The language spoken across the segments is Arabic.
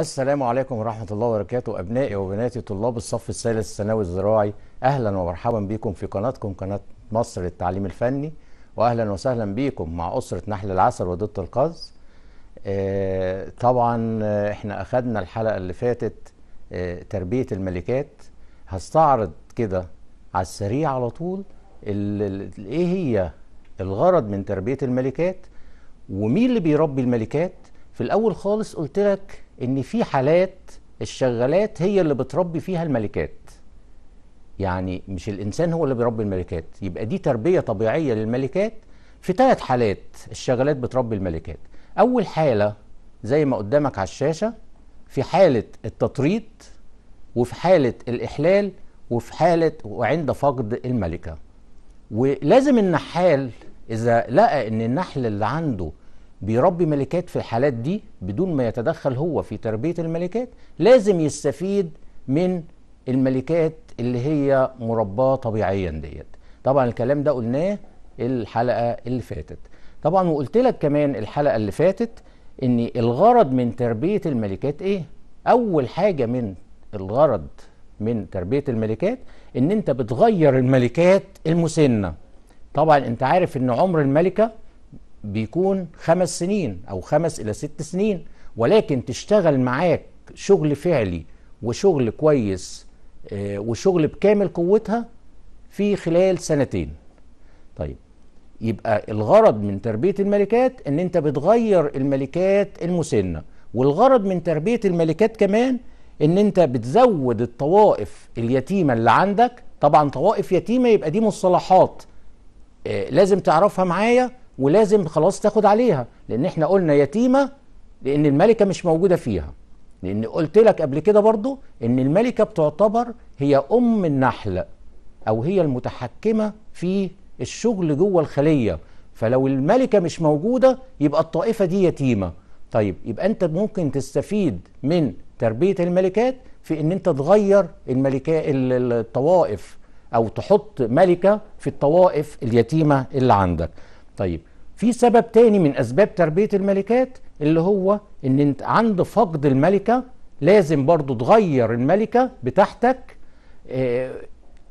السلام عليكم ورحمة الله وبركاته أبنائي وبناتي طلاب الصف الثالث الثانوي الزراعي أهلا ومرحبا بكم في قناتكم قناة مصر للتعليم الفني وأهلا وسهلا بكم مع أسرة نحل العسل وضد القز آه، طبعا آه، احنا أخدنا الحلقة اللي فاتت آه، تربية الملكات هستعرض كده على السريع على طول ايه هي الغرض من تربية الملكات ومين اللي بيربي الملكات في الأول خالص قلت لك ان في حالات الشغالات هي اللي بتربي فيها الملكات يعني مش الانسان هو اللي بيربي الملكات يبقى دي تربيه طبيعيه للملكات في ثلاث حالات الشغالات بتربي الملكات اول حاله زي ما قدامك على الشاشه في حاله التطريد وفي حاله الاحلال وفي حاله وعند فقد الملكه ولازم النحال اذا لقى ان النحل اللي عنده بيربي ملكات في الحالات دي بدون ما يتدخل هو في تربية الملكات لازم يستفيد من الملكات اللي هي مرباه طبيعيا ديت طبعا الكلام ده قلناه الحلقة اللي فاتت طبعا وقلت لك كمان الحلقة اللي فاتت ان الغرض من تربية الملكات ايه اول حاجة من الغرض من تربية الملكات ان انت بتغير الملكات المسنة طبعا انت عارف ان عمر الملكة بيكون خمس سنين او خمس الى ست سنين ولكن تشتغل معاك شغل فعلي وشغل كويس آه، وشغل بكامل قوتها في خلال سنتين طيب يبقى الغرض من تربية الملكات ان انت بتغير الملكات المسنة والغرض من تربية الملكات كمان ان انت بتزود الطوائف اليتيمة اللي عندك طبعا طوائف يتيمة يبقى دي مصطلحات آه، لازم تعرفها معايا ولازم خلاص تاخد عليها لان احنا قلنا يتيمه لان الملكه مش موجوده فيها لان قلت لك قبل كده برضو ان الملكه بتعتبر هي ام النحل او هي المتحكمه في الشغل جوه الخليه فلو الملكه مش موجوده يبقى الطائفه دي يتيمه طيب يبقى انت ممكن تستفيد من تربيه الملكات في ان انت تغير الملكات الطوائف او تحط ملكه في الطوائف اليتيمه اللي عندك طيب في سبب تاني من أسباب تربية الملكات اللي هو إن أنت عند فقد الملكة لازم برضو تغير الملكة بتاعتك آه،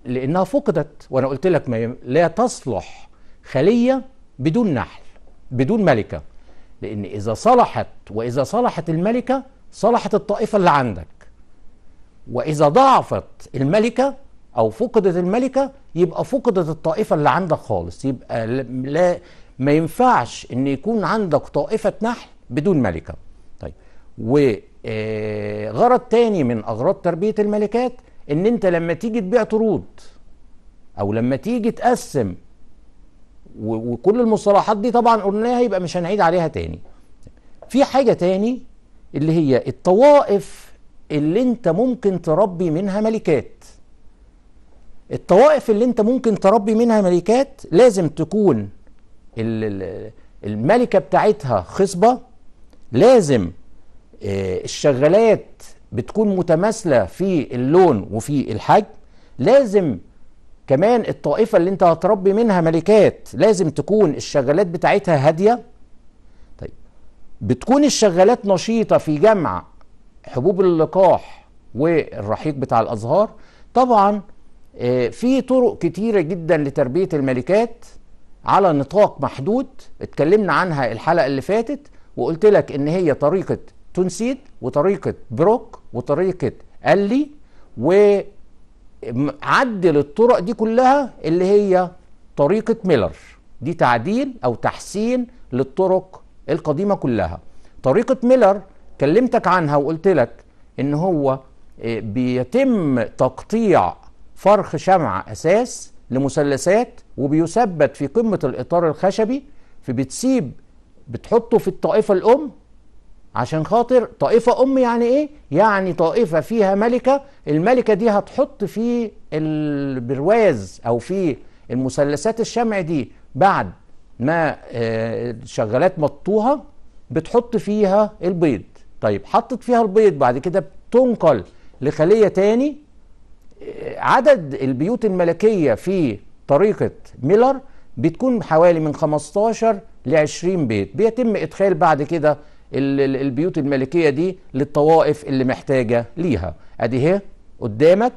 لأنها فقدت وأنا قلت لك ما لا تصلح خلية بدون نحل بدون ملكة لأن إذا صلحت وإذا صلحت الملكة صلحت الطائفة اللي عندك وإذا ضعفت الملكة أو فقدت الملكة يبقى فقدت الطائفة اللي عندك خالص يبقى لا ما ينفعش ان يكون عندك طائفه نحل بدون ملكه طيب وغرض آه، تاني من اغراض تربيه الملكات ان انت لما تيجي تبيع طرود او لما تيجي تقسم وكل المصطلحات دي طبعا قلناها يبقى مش هنعيد عليها تاني في حاجه تاني اللي هي الطوائف اللي انت ممكن تربي منها ملكات الطوائف اللي انت ممكن تربي منها ملكات لازم تكون الملكه بتاعتها خصبه لازم آه، الشغالات بتكون متماثله في اللون وفي الحجم لازم كمان الطائفه اللي انت هتربي منها ملكات لازم تكون الشغالات بتاعتها هاديه طيب بتكون الشغالات نشيطه في جمع حبوب اللقاح والرحيق بتاع الازهار طبعا آه، في طرق كتيره جدا لتربيه الملكات على نطاق محدود اتكلمنا عنها الحلقه اللي فاتت وقلت لك ان هي طريقه تونسيد وطريقه بروك وطريقه الي وعدل الطرق دي كلها اللي هي طريقه ميلر دي تعديل او تحسين للطرق القديمه كلها طريقه ميلر كلمتك عنها وقلت لك ان هو آه، بيتم تقطيع فرخ شمع اساس لمثلثات وبيثبت في قمة الإطار الخشبي فبتسيب بتحطه في الطائفة الأم عشان خاطر طائفة أم يعني إيه؟ يعني طائفة فيها ملكة الملكة دي هتحط في البرواز أو في المثلثات الشمع دي بعد ما آه، شغالات مطوها بتحط فيها البيض طيب حطت فيها البيض بعد كده بتنقل لخلية تاني آه، عدد البيوت الملكية في طريقة ميلر بتكون حوالي من 15 ل 20 بيت بيتم إدخال بعد كده البيوت الملكية دي للطوائف اللي محتاجة ليها أدي هي قدامك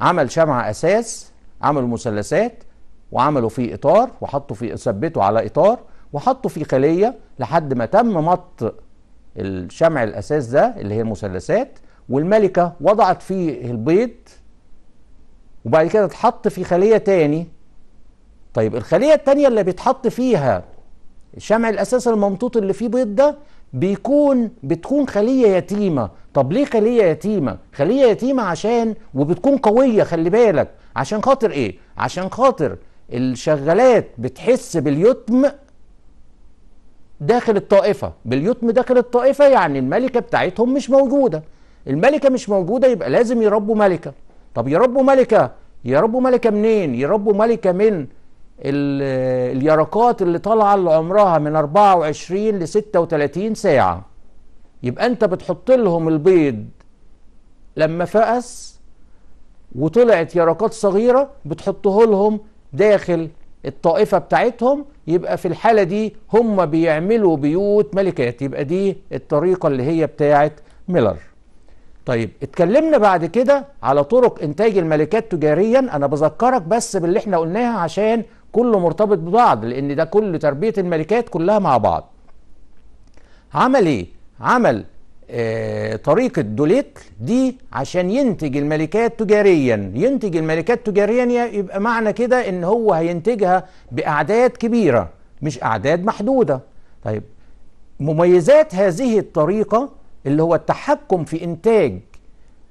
عمل شمعة أساس عملوا مثلثات وعملوا فيه إطار وحطوا فيه ثبته على إطار وحطوا فيه خلية لحد ما تم مط الشمع الأساس ده اللي هي المثلثات والملكة وضعت فيه البيض وبعد كده اتحط في خلية تاني طيب الخلية التانية اللي بيتحط فيها الشمع الأساسي الممطوط اللي فيه بيض ده بيكون بتكون خلية يتيمة طب ليه خلية يتيمة خلية يتيمة عشان وبتكون قوية خلي بالك عشان خاطر ايه عشان خاطر الشغالات بتحس باليتم داخل الطائفة باليتم داخل الطائفة يعني الملكة بتاعتهم مش موجودة الملكة مش موجودة يبقى لازم يربوا ملكة طب يربوا ملكة يربوا ملكة منين يربوا ملكة من اليرقات اللي طالعة اللي عمرها من 24 ل 36 ساعة يبقى انت بتحط لهم البيض لما فقس وطلعت يرقات صغيرة بتحطه لهم داخل الطائفة بتاعتهم يبقى في الحالة دي هم بيعملوا بيوت ملكات يبقى دي الطريقة اللي هي بتاعت ميلر طيب اتكلمنا بعد كده على طرق انتاج الملكات تجاريا انا بذكرك بس باللي احنا قلناها عشان كله مرتبط ببعض لان ده كل تربيه الملكات كلها مع بعض عمل ايه عمل آه طريقه دوليت دي عشان ينتج الملكات تجاريا ينتج الملكات تجاريا يبقى معنى كده ان هو هينتجها باعداد كبيره مش اعداد محدوده طيب مميزات هذه الطريقه اللي هو التحكم في انتاج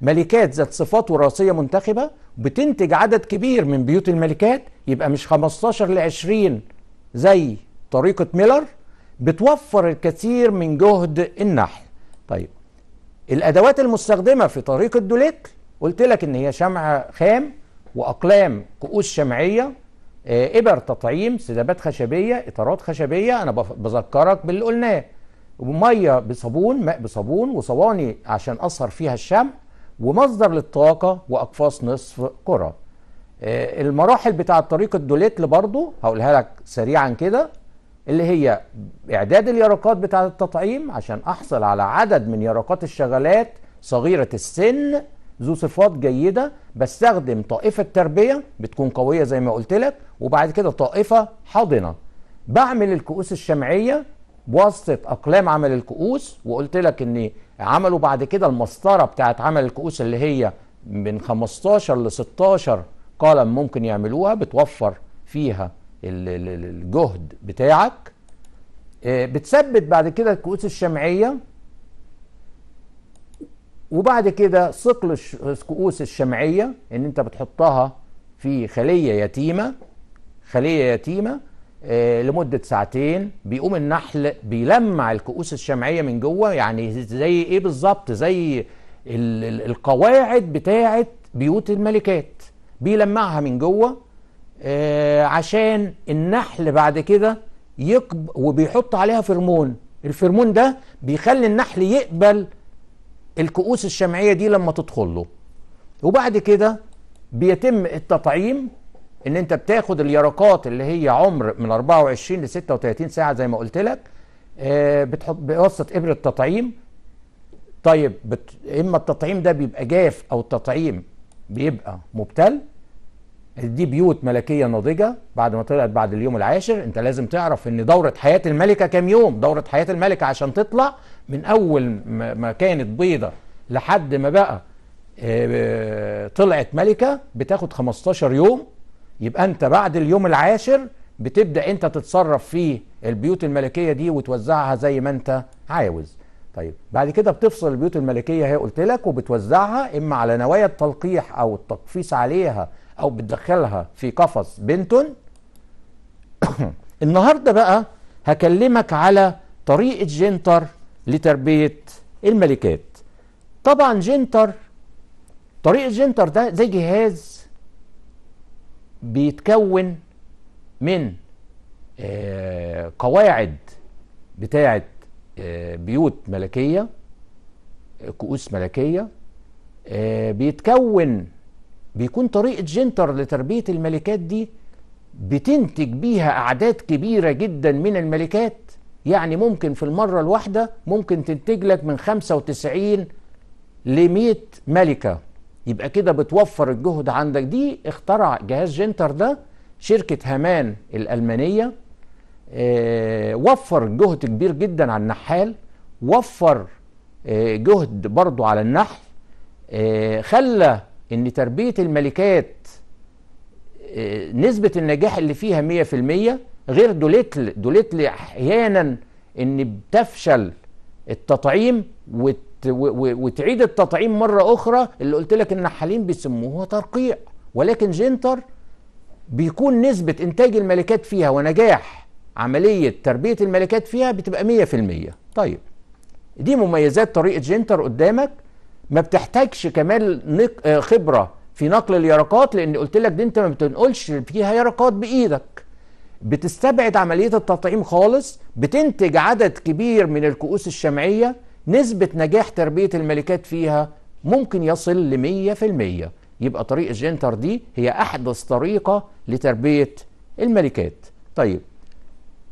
ملكات ذات صفات وراثيه منتخبه بتنتج عدد كبير من بيوت الملكات يبقى مش 15 ل 20 زي طريقه ميلر بتوفر الكثير من جهد النحل. طيب الادوات المستخدمه في طريقه دوليك قلت لك ان هي شمع خام واقلام كؤوس شمعيه آه، ابر تطعيم سدابات خشبيه اطارات خشبيه انا بذكرك باللي قلناه وميه بصابون ماء بصابون وصواني عشان اثر فيها الشمع ومصدر للطاقه واقفاص نصف كره آه، المراحل بتاع طريق الدوليتل برضو هقولها لك سريعا كده اللي هي اعداد اليرقات بتاع التطعيم عشان احصل على عدد من يرقات الشغلات صغيره السن ذو صفات جيده بستخدم طائفه تربيه بتكون قويه زي ما قلت لك وبعد كده طائفه حاضنه بعمل الكؤوس الشمعيه بواسطه اقلام عمل الكؤوس وقلت لك ان عملوا بعد كده المسطره بتاعت عمل الكؤوس اللي هي من 15 ل 16 قلم ممكن يعملوها بتوفر فيها الجهد بتاعك آه، بتثبت بعد كده الكؤوس الشمعيه وبعد كده ثقل الكؤوس الشمعيه ان انت بتحطها في خليه يتيمه خليه يتيمه آه، لمدة ساعتين بيقوم النحل بيلمع الكؤوس الشمعية من جوه يعني زي ايه بالظبط زي القواعد بتاعة بيوت الملكات بيلمعها من جوه آه، عشان النحل بعد كده يقب وبيحط عليها فرمون الفرمون ده بيخلي النحل يقبل الكؤوس الشمعية دي لما تدخل له وبعد كده بيتم التطعيم ان انت بتاخد اليرقات اللي هي عمر من 24 ل 36 ساعه زي ما قلت لك آه، بتحط بواسطه ابره تطعيم طيب بت... اما التطعيم ده بيبقى جاف او التطعيم بيبقى مبتل دي بيوت ملكيه ناضجه بعد ما طلعت بعد اليوم العاشر انت لازم تعرف ان دوره حياه الملكه كام يوم دوره حياه الملكه عشان تطلع من اول ما كانت بيضه لحد ما بقى آه، آه، طلعت ملكه بتاخد 15 يوم يبقى انت بعد اليوم العاشر بتبدا انت تتصرف في البيوت الملكيه دي وتوزعها زي ما انت عاوز طيب بعد كده بتفصل البيوت الملكيه هي قلت لك وبتوزعها اما على نوايا التلقيح او التقفيص عليها او بتدخلها في قفص بنتون النهارده بقى هكلمك على طريقه جنتر لتربيه الملكات طبعا جنتر طريقه جنتر ده زي جهاز بيتكون من آه، قواعد بتاعه آه، بيوت ملكيه كؤوس ملكيه آه، بيتكون بيكون طريقه جنتر لتربيه الملكات دي بتنتج بيها اعداد كبيره جدا من الملكات يعني ممكن في المره الواحده ممكن تنتج لك من 95 ل 100 ملكه يبقى كده بتوفر الجهد عندك دي اخترع جهاز جنتر ده شركة هامان الألمانية اه وفر جهد كبير جدا على النحال وفر اه جهد برضو على النحل اه خلى ان تربية الملكات آه، نسبة النجاح اللي فيها 100% غير دولتل دولتل احيانا ان بتفشل التطعيم وت وتعيد التطعيم مرة أخرى اللي قلت لك النحالين بيسموه ترقيع ولكن جينتر بيكون نسبة إنتاج الملكات فيها ونجاح عملية تربية الملكات فيها بتبقى 100% طيب دي مميزات طريقة جينتر قدامك ما بتحتاجش كمان آه، خبرة في نقل اليرقات لأن قلت لك دي أنت ما بتنقلش فيها يرقات بإيدك بتستبعد عملية التطعيم خالص بتنتج عدد كبير من الكؤوس الشمعية نسبة نجاح تربية الملكات فيها ممكن يصل لمية في المية يبقى طريقة جنتر دي هي أحدث طريقة لتربية الملكات طيب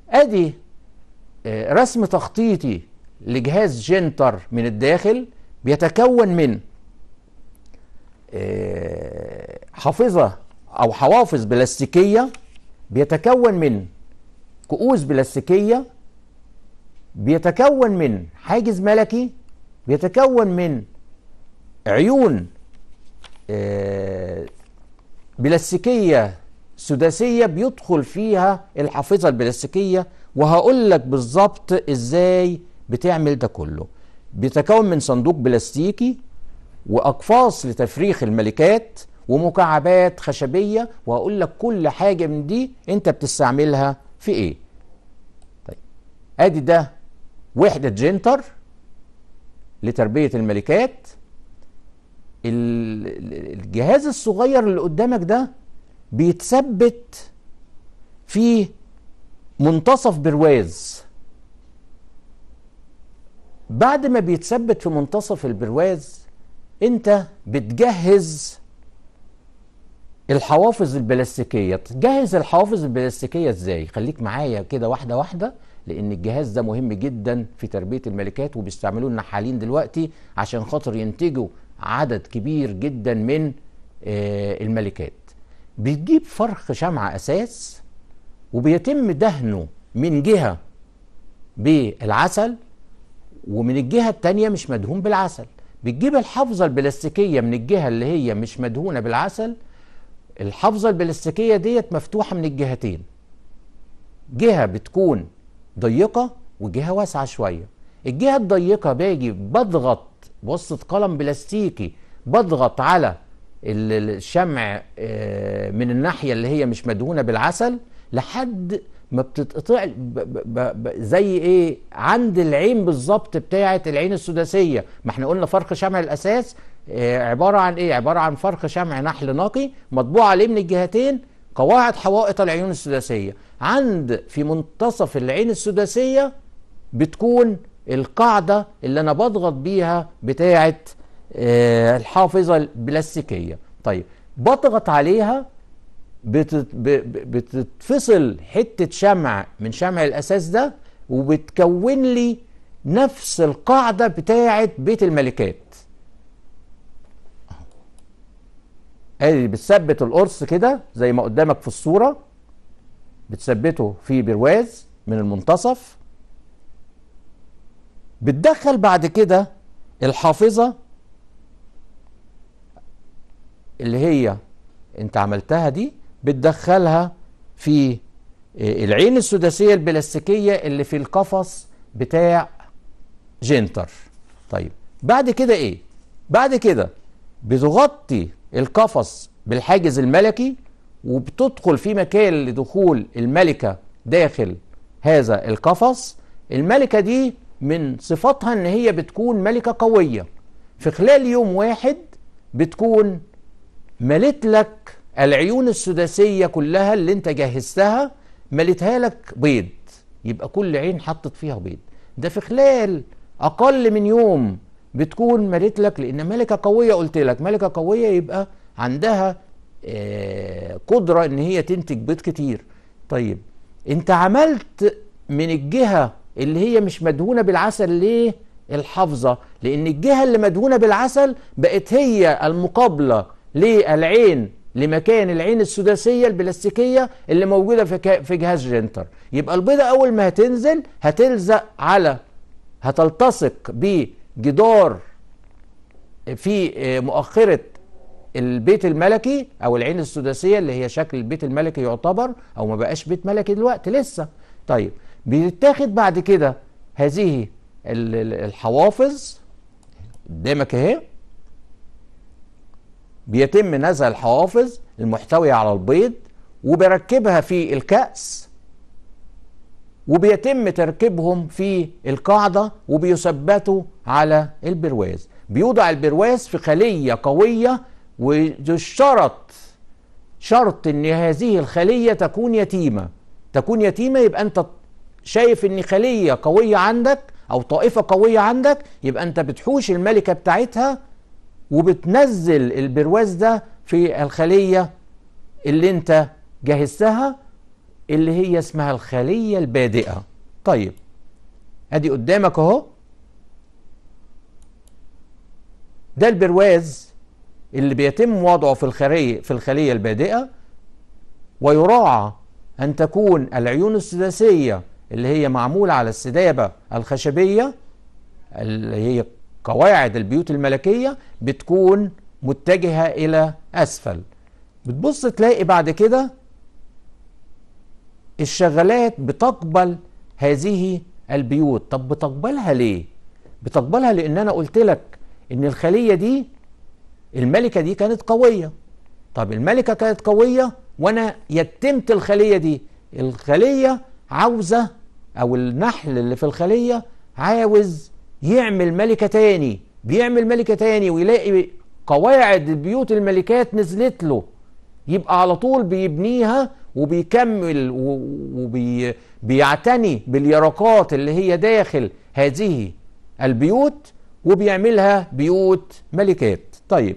أدي آه، رسم تخطيطي لجهاز جنتر من الداخل بيتكون من آه، حافظة أو حوافظ بلاستيكية بيتكون من كؤوس بلاستيكية بيتكون من حاجز ملكي بيتكون من عيون آه، بلاستيكية سداسية بيدخل فيها الحافظة البلاستيكية وهقول لك بالظبط ازاي بتعمل ده كله بيتكون من صندوق بلاستيكي واقفاص لتفريخ الملكات ومكعبات خشبية وهقول لك كل حاجة من دي انت بتستعملها في ايه طيب ادي ده وحدة جنتر لتربية الملكات الجهاز الصغير اللي قدامك ده بيتثبت في منتصف برواز بعد ما بيتثبت في منتصف البرواز انت بتجهز الحوافظ البلاستيكية تجهز الحوافظ البلاستيكية ازاي خليك معايا كده واحدة واحدة لان الجهاز ده مهم جدا في تربيه الملكات وبيستعملوه النحالين دلوقتي عشان خاطر ينتجوا عدد كبير جدا من آه، الملكات بتجيب فرخ شمعة أساس وبيتم دهنه من جهة بالعسل ومن الجهة التانية مش مدهون بالعسل بتجيب الحفظة البلاستيكية من الجهة اللي هي مش مدهونة بالعسل الحفظة البلاستيكية ديت مفتوحة من الجهتين جهة بتكون ضيقه وجهه واسعه شويه الجهه الضيقه باجي بضغط بوصة قلم بلاستيكي بضغط على الشمع آه، من الناحيه اللي هي مش مدهونه بالعسل لحد ما بتتقطع زي ايه عند العين بالظبط بتاعه العين السداسيه ما احنا قلنا فرق شمع الاساس آه، عباره عن ايه عباره عن فرق شمع نحل نقي مطبوع عليه من الجهتين قواعد حوائط العيون السداسيه عند في منتصف العين السداسية بتكون القاعدة اللي أنا بضغط بيها بتاعة آه، الحافظة البلاستيكية طيب بضغط عليها بتتفصل حتة شمع من شمع الأساس ده وبتكون لي نفس القاعدة بتاعة بيت الملكات ادي بتثبت القرص كده زي ما قدامك في الصورة بتثبته في برواز من المنتصف بتدخل بعد كده الحافظة اللي هي انت عملتها دي بتدخلها في آه، العين السداسية البلاستيكية اللي في القفص بتاع جينتر طيب بعد كده ايه بعد كده بتغطي القفص بالحاجز الملكي وبتدخل في مكان لدخول الملكة داخل هذا القفص الملكة دي من صفاتها ان هي بتكون ملكة قوية في خلال يوم واحد بتكون ملت لك العيون السداسية كلها اللي انت جهزتها ملتها لك بيض يبقى كل عين حطت فيها بيض ده في خلال اقل من يوم بتكون ملت لك لان ملكة قوية قلت لك ملكة قوية يبقى عندها آه، قدرة ان هي تنتج بيض كتير طيب انت عملت من الجهة اللي هي مش مدهونة بالعسل ليه الحافظة لان الجهة اللي مدهونة بالعسل بقت هي المقابلة للعين لمكان العين السداسية البلاستيكية اللي موجودة في, في جهاز جينتر يبقى البيضة أول ما هتنزل هتلزق على هتلتصق بجدار في آه، مؤخرة البيت الملكي او العين السداسيه اللي هي شكل البيت الملكي يعتبر او ما بقاش بيت ملكي دلوقتي لسه طيب بيتاخد بعد كده هذه الحوافظ قدامك اهي بيتم نزع الحوافظ المحتوية على البيض وبركبها في الكأس وبيتم تركيبهم في القاعدة وبيثبتوا على البرواز بيوضع البرواز في خلية قوية وشرط شرط ان هذه الخليه تكون يتيمه تكون يتيمه يبقى انت شايف ان خليه قويه عندك او طائفه قويه عندك يبقى انت بتحوش الملكه بتاعتها وبتنزل البرواز ده في الخليه اللي انت جهزتها اللي هي اسمها الخليه البادئه طيب ادي قدامك اهو ده البرواز اللي بيتم وضعه في الخلية في الخلية البادئة ويراعى أن تكون العيون السداسية اللي هي معمولة على السدابة الخشبية اللي هي قواعد البيوت الملكية بتكون متجهة إلى أسفل بتبص تلاقي بعد كده الشغلات بتقبل هذه البيوت طب بتقبلها ليه؟ بتقبلها لأن أنا قلت لك إن الخلية دي الملكة دي كانت قوية طب الملكة كانت قوية وأنا يتمت الخلية دي الخلية عاوزة أو النحل اللي في الخلية عاوز يعمل ملكة تاني بيعمل ملكة تاني ويلاقي قواعد بيوت الملكات نزلت له يبقى على طول بيبنيها وبيكمل وبيعتني باليرقات اللي هي داخل هذه البيوت وبيعملها بيوت ملكات طيب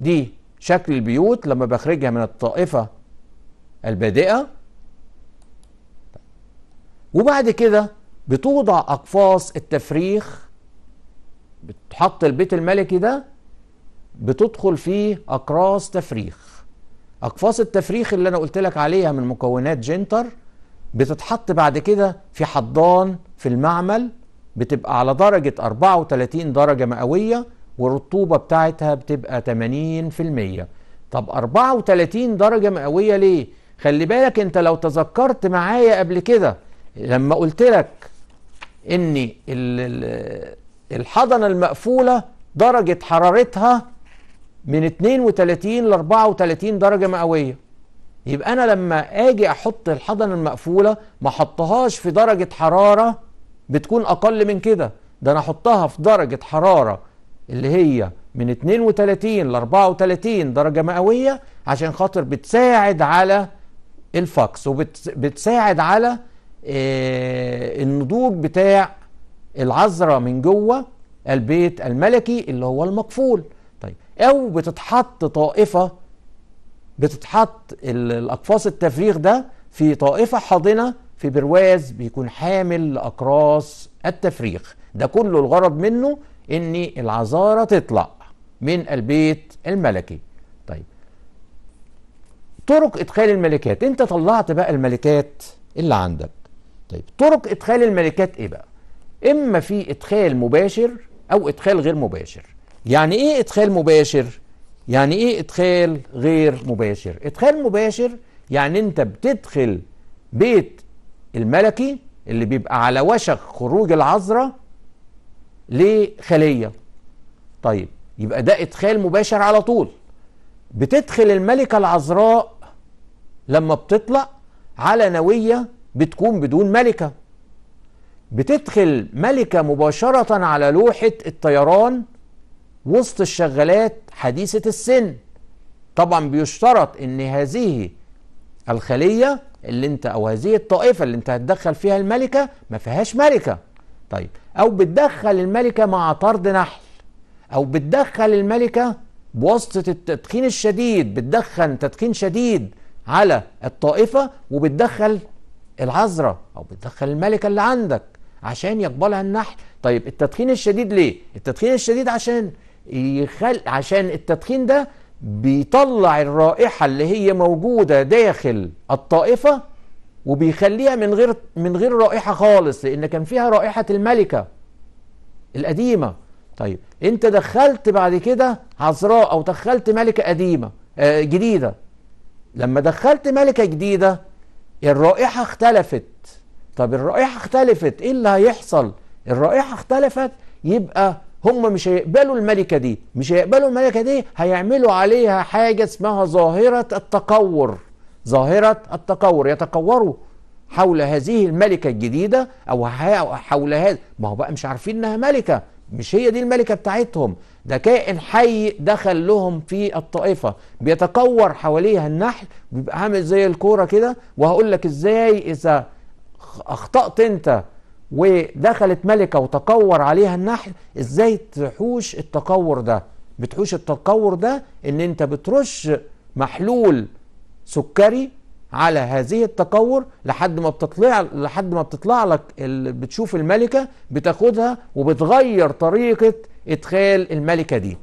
دي شكل البيوت لما بخرجها من الطائفة البادئة وبعد كده بتوضع أقفاص التفريخ بتحط البيت الملكي ده بتدخل فيه أقراص تفريخ أقفاص التفريخ اللي أنا قلت لك عليها من مكونات جنتر بتتحط بعد كده في حضان في المعمل بتبقى على درجة 34 درجة مئوية والرطوبة بتاعتها بتبقى 80% طب 34 درجة مئوية ليه؟ خلي بالك انت لو تذكرت معايا قبل كده لما قلت لك ان الحضنة المقفولة درجة حرارتها من 32 ل 34 درجة مئوية يبقى انا لما اجي احط الحضنة المقفولة ما احطهاش في درجة حرارة بتكون اقل من كده ده انا احطها في درجة حرارة اللي هي من 32 ل 34 درجة مئوية عشان خاطر بتساعد على الفاكس وبتساعد على آه، النضوج بتاع العذراء من جوه البيت الملكي اللي هو المقفول طيب او بتتحط طائفه بتتحط الاقفاص التفريغ ده في طائفه حاضنه في برواز بيكون حامل لاقراص التفريغ ده كله الغرض منه ان العذارى تطلع من البيت الملكي طيب طرق ادخال الملكات انت طلعت بقى الملكات اللي عندك طيب طرق ادخال الملكات ايه بقى اما في ادخال مباشر او ادخال غير مباشر يعني ايه ادخال مباشر يعني ايه ادخال غير مباشر ادخال مباشر يعني انت بتدخل بيت الملكي اللي بيبقى على وشك خروج العذره لخلية طيب يبقى ده إدخال مباشر على طول بتدخل الملكة العذراء لما بتطلع على نوية بتكون بدون ملكة بتدخل ملكة مباشرة على لوحة الطيران وسط الشغالات حديثة السن طبعا بيشترط ان هذه الخلية اللي انت او هذه الطائفة اللي انت هتدخل فيها الملكة ما فيهاش ملكة طيب او بتدخل الملكه مع طرد نحل او بتدخل الملكه بواسطه التدخين الشديد بتدخن تدخين شديد على الطائفه وبتدخل العذراء او بتدخل الملكه اللي عندك عشان يقبلها النحل طيب التدخين الشديد ليه التدخين الشديد عشان يخل عشان التدخين ده بيطلع الرائحه اللي هي موجوده داخل الطائفه وبيخليها من غير من غير رائحه خالص لان كان فيها رائحه الملكه القديمه طيب انت دخلت بعد كده عذراء او دخلت ملكه قديمه آه جديده لما دخلت ملكه جديده الرائحه اختلفت طب الرائحه اختلفت ايه اللي هيحصل الرائحه اختلفت يبقى هم مش هيقبلوا الملكه دي مش هيقبلوا الملكه دي هيعملوا عليها حاجه اسمها ظاهره التقور ظاهرة التقور يتقوروا حول هذه الملكة الجديدة أو حول هذا ما هو بقى مش عارفين إنها ملكة مش هي دي الملكة بتاعتهم ده كائن حي دخل لهم في الطائفة بيتقور حواليها النحل بيبقى عامل زي الكورة كده وهقول لك إزاي إذا أخطأت أنت ودخلت ملكة وتقور عليها النحل إزاي تحوش التقور ده بتحوش التقور ده إن أنت بترش محلول سكري على هذه التقور لحد ما بتطلع لحد ما بتطلع لك بتشوف الملكه بتاخدها وبتغير طريقه ادخال الملكه دي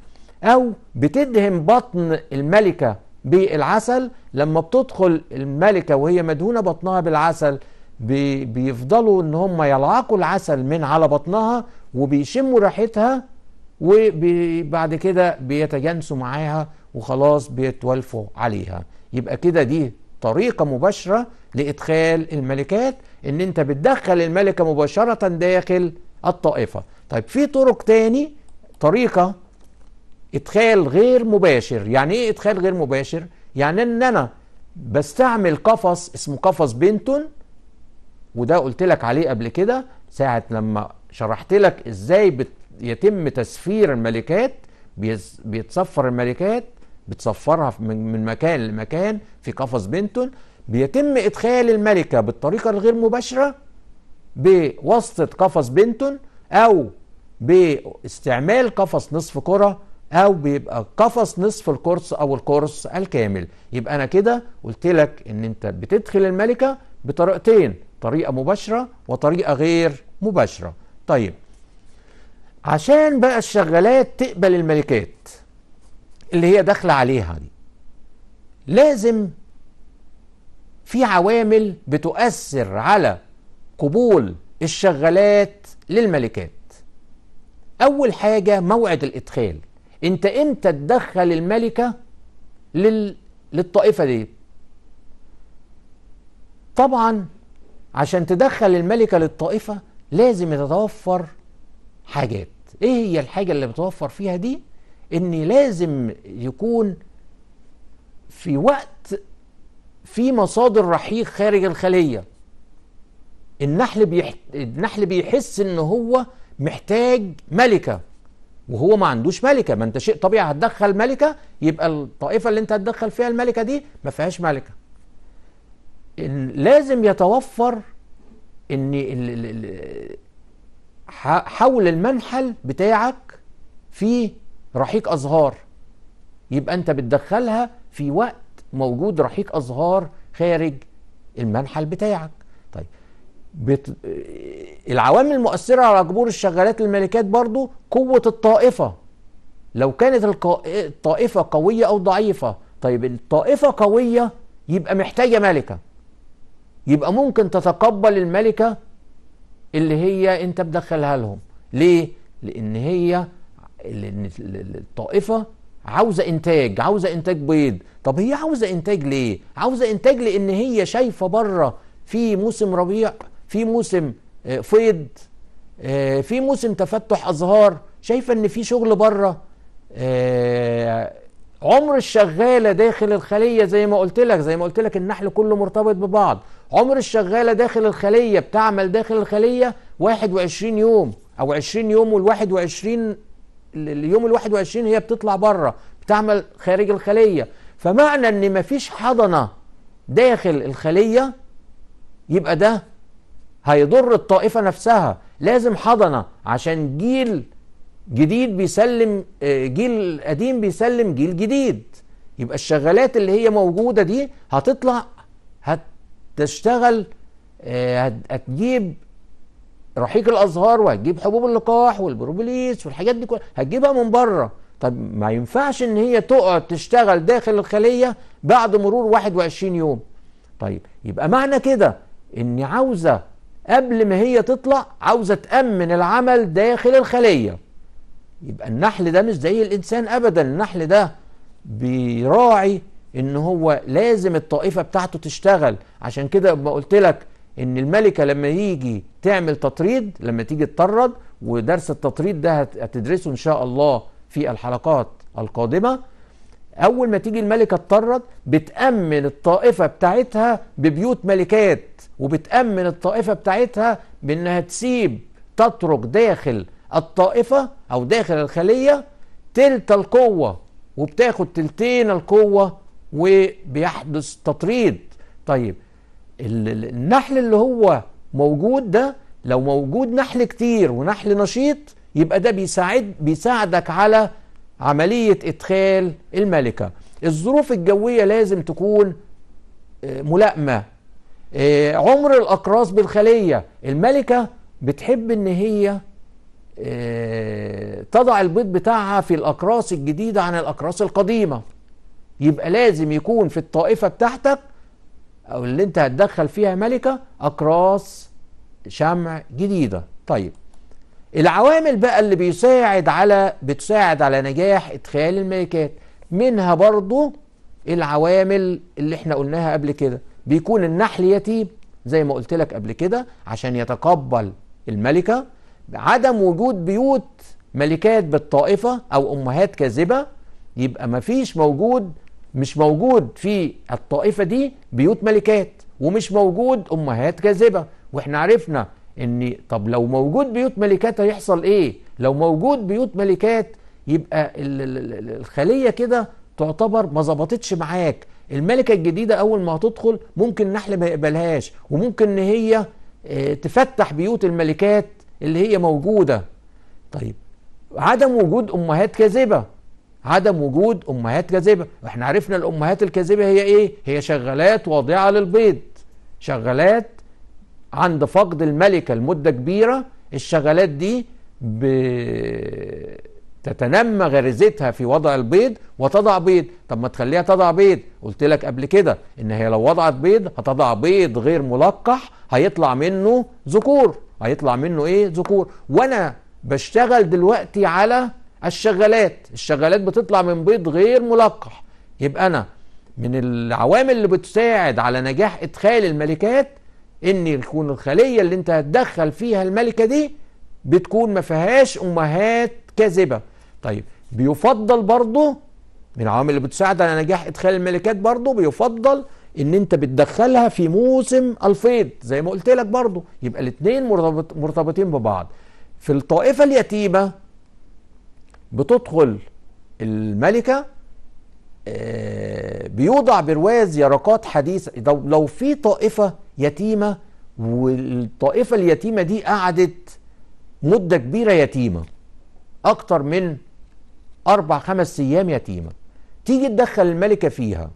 او بتدهن بطن الملكه بالعسل لما بتدخل الملكه وهي مدهونه بطنها بالعسل بيفضلوا ان هم يلعقوا العسل من على بطنها وبيشموا ريحتها وبعد كده بيتجانسوا معاها وخلاص بيتولفوا عليها يبقى كده دي طريقة مباشرة لإدخال الملكات إن أنت بتدخل الملكة مباشرة داخل الطائفة طيب في طرق تاني طريقة إدخال غير مباشر يعني إيه إدخال غير مباشر؟ يعني إن أنا بستعمل قفص اسمه قفص بنتون وده قلت لك عليه قبل كده ساعة لما شرحت لك إزاي يتم تسفير الملكات بيتصفر الملكات بتصفرها من مكان لمكان في قفص بنتون بيتم إدخال الملكة بالطريقة الغير مباشرة بواسطة قفص بنتون أو باستعمال قفص نصف كرة أو بيبقى قفص نصف القرص أو القرص الكامل يبقى أنا كده قلت لك إن أنت بتدخل الملكة بطريقتين طريقة مباشرة وطريقة غير مباشرة طيب عشان بقى الشغالات تقبل الملكات اللي هي داخله عليها دي لازم في عوامل بتؤثر على قبول الشغالات للملكات اول حاجه موعد الادخال انت امتى تدخل الملكه لل... للطائفه دي طبعا عشان تدخل الملكه للطائفه لازم تتوفر حاجات ايه هي الحاجه اللي بتوفر فيها دي ان لازم يكون في وقت في مصادر رحيق خارج الخليه النحل بيح... النحل بيحس ان هو محتاج ملكه وهو ما عندوش ملكه ما انت شيء طبيعي هتدخل ملكه يبقى الطائفه اللي انت هتدخل فيها الملكه دي ما فيهاش ملكه إن لازم يتوفر ان ال... ال... حول المنحل بتاعك في رحيق أزهار يبقى أنت بتدخلها في وقت موجود رحيق أزهار خارج المنحل بتاعك طيب بت... العوامل المؤثرة على جبور الشغالات الملكات برضو قوة الطائفة لو كانت الطائفة قوية أو ضعيفة طيب الطائفة قوية يبقى محتاجة ملكة يبقى ممكن تتقبل الملكة اللي هي انت مدخلها لهم ليه؟ لأن هي الطائفه عاوزه انتاج عاوزه انتاج بيض طب هي عاوزه انتاج ليه عاوزه انتاج لان هي شايفه بره في موسم ربيع في موسم آه، فيض آه، في موسم تفتح ازهار شايفه ان في شغل بره آه، عمر الشغاله داخل الخليه زي ما قلت لك زي ما قلت لك النحل كله مرتبط ببعض عمر الشغاله داخل الخليه بتعمل داخل الخليه 21 يوم او 20 يوم وال 21 اليوم ال 21 هي بتطلع بره بتعمل خارج الخليه فمعنى ان مفيش حضنه داخل الخليه يبقى ده هيضر الطائفه نفسها لازم حضنه عشان جيل جديد بيسلم آه، جيل قديم بيسلم جيل جديد يبقى الشغالات اللي هي موجوده دي هتطلع هتشتغل آه، هتجيب رحيق الازهار وهتجيب حبوب اللقاح والبروبوليس والحاجات دي كلها هتجيبها من بره طب ما ينفعش ان هي تقعد تشتغل داخل الخليه بعد مرور 21 يوم طيب يبقى معنى كده اني عاوزه قبل ما هي تطلع عاوزه تامن العمل داخل الخليه يبقى النحل ده مش زي الانسان ابدا النحل ده بيراعي ان هو لازم الطائفه بتاعته تشتغل عشان كده ما قلت لك ان الملكه لما يجي تعمل تطريد لما تيجي تطرد ودرس التطريد ده هتدرسه ان شاء الله في الحلقات القادمه اول ما تيجي الملكه تطرد بتامن الطائفه بتاعتها ببيوت ملكات وبتامن الطائفه بتاعتها بانها تسيب تترك داخل الطائفه او داخل الخليه تلت القوه وبتاخد تلتين القوه وبيحدث تطريد طيب النحل اللي هو موجود ده لو موجود نحل كتير ونحل نشيط يبقى ده بيساعد بيساعدك على عملية إدخال الملكة الظروف الجوية لازم تكون آه، ملائمة آه، عمر الأقراص بالخلية الملكة بتحب إن هي آه، تضع البيض بتاعها في الأقراص الجديدة عن الأقراص القديمة يبقى لازم يكون في الطائفة بتاعتك او اللي انت هتدخل فيها ملكه اقراص شمع جديده طيب العوامل بقى اللي بيساعد على بتساعد على نجاح ادخال الملكات منها برضو العوامل اللي احنا قلناها قبل كده بيكون النحل يتيم زي ما قلت لك قبل كده عشان يتقبل الملكه عدم وجود بيوت ملكات بالطائفه او امهات كاذبه يبقى مفيش موجود مش موجود في الطائفة دي بيوت ملكات ومش موجود أمهات كاذبة وإحنا عرفنا إن طب لو موجود بيوت ملكات هيحصل إيه؟ لو موجود بيوت ملكات يبقى الخلية كده تعتبر ما ظبطتش معاك الملكة الجديدة أول ما هتدخل ممكن نحل ما يقبلهاش وممكن إن هي آه، تفتح بيوت الملكات اللي هي موجودة طيب عدم وجود أمهات كاذبة عدم وجود امهات كاذبه احنا عرفنا الامهات الكاذبه هي ايه هي شغالات واضعه للبيض شغالات عند فقد الملكه لمده كبيره الشغالات دي تتنمى غريزتها في وضع البيض وتضع بيض طب ما تخليها تضع بيض قلت لك قبل كده ان هي لو وضعت بيض هتضع بيض غير ملقح هيطلع منه ذكور هيطلع منه ايه ذكور وانا بشتغل دلوقتي على الشغالات الشغالات بتطلع من بيض غير ملقح يبقى انا من العوامل اللي بتساعد على نجاح ادخال الملكات ان يكون الخليه اللي انت هتدخل فيها الملكه دي بتكون ما فيهاش امهات كاذبه طيب بيفضل برضه من العوامل اللي بتساعد على نجاح ادخال الملكات برضه بيفضل ان انت بتدخلها في موسم الفيض زي ما قلت لك برضه يبقى الاثنين مرتبط مرتبطين ببعض في الطائفه اليتيمه بتدخل الملكة آه، بيوضع برواز يرقات حديث لو في طائفة يتيمة والطائفة اليتيمة دي قعدت مدة كبيرة يتيمة أكتر من أربع خمس أيام يتيمة تيجي تدخل الملكة فيها